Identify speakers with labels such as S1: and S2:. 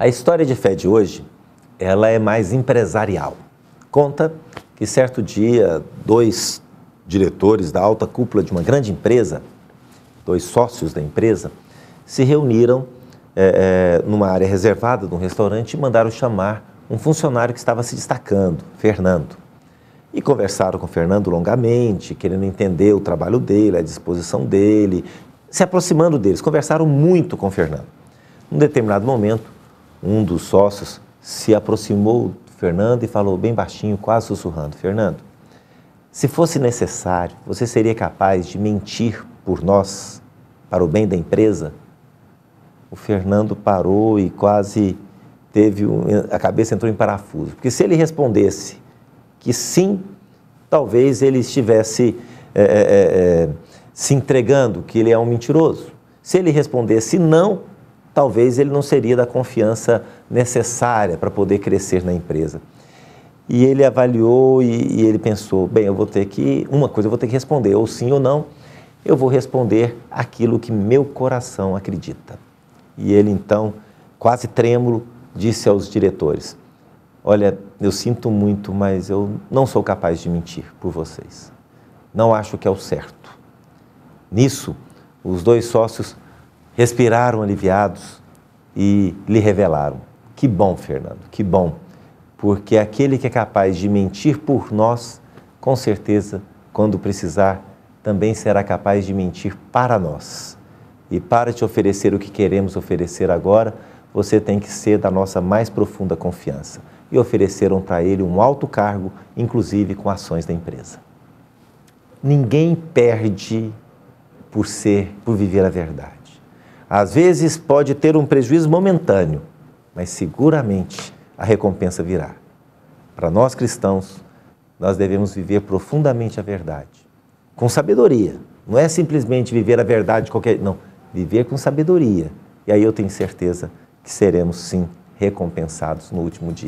S1: A história de fé de hoje, ela é mais empresarial. Conta que certo dia, dois diretores da alta cúpula de uma grande empresa, dois sócios da empresa, se reuniram é, é, numa área reservada de um restaurante e mandaram chamar um funcionário que estava se destacando, Fernando. E conversaram com o Fernando longamente, querendo entender o trabalho dele, a disposição dele, se aproximando deles. Conversaram muito com o Fernando. Num determinado momento, um dos sócios se aproximou do Fernando e falou bem baixinho, quase sussurrando: Fernando, se fosse necessário, você seria capaz de mentir por nós, para o bem da empresa? O Fernando parou e quase teve um, a cabeça entrou em parafuso, porque se ele respondesse que sim, talvez ele estivesse é, é, é, se entregando que ele é um mentiroso. Se ele respondesse não, talvez ele não seria da confiança necessária para poder crescer na empresa. E ele avaliou e, e, ele pensou: bem, eu vou ter que, uma coisa eu vou ter que responder, ou sim ou não, eu vou responder aquilo que meu coração acredita. E ele então, quase trêmulo, disse aos diretores: Olha, eu sinto muito, mas eu não sou capaz de mentir por vocês. Não acho que é o certo. Nisso, os dois sócios respiraram aliviados e lhe revelaram. Que bom, Fernando, que bom, porque aquele que é capaz de mentir por nós, com certeza, quando precisar, também será capaz de mentir para nós. E para te oferecer o que queremos oferecer agora, você tem que ser da nossa mais profunda confiança. E ofereceram para ele um alto cargo, inclusive com ações da empresa. Ninguém perde por ser, por viver a verdade. Às vezes pode ter um prejuízo momentâneo, mas seguramente a recompensa virá. Para nós cristãos, nós devemos viver profundamente a verdade, com sabedoria. Não é simplesmente viver a verdade qualquer, não, viver com sabedoria. E aí eu tenho certeza que seremos sim recompensados no último dia.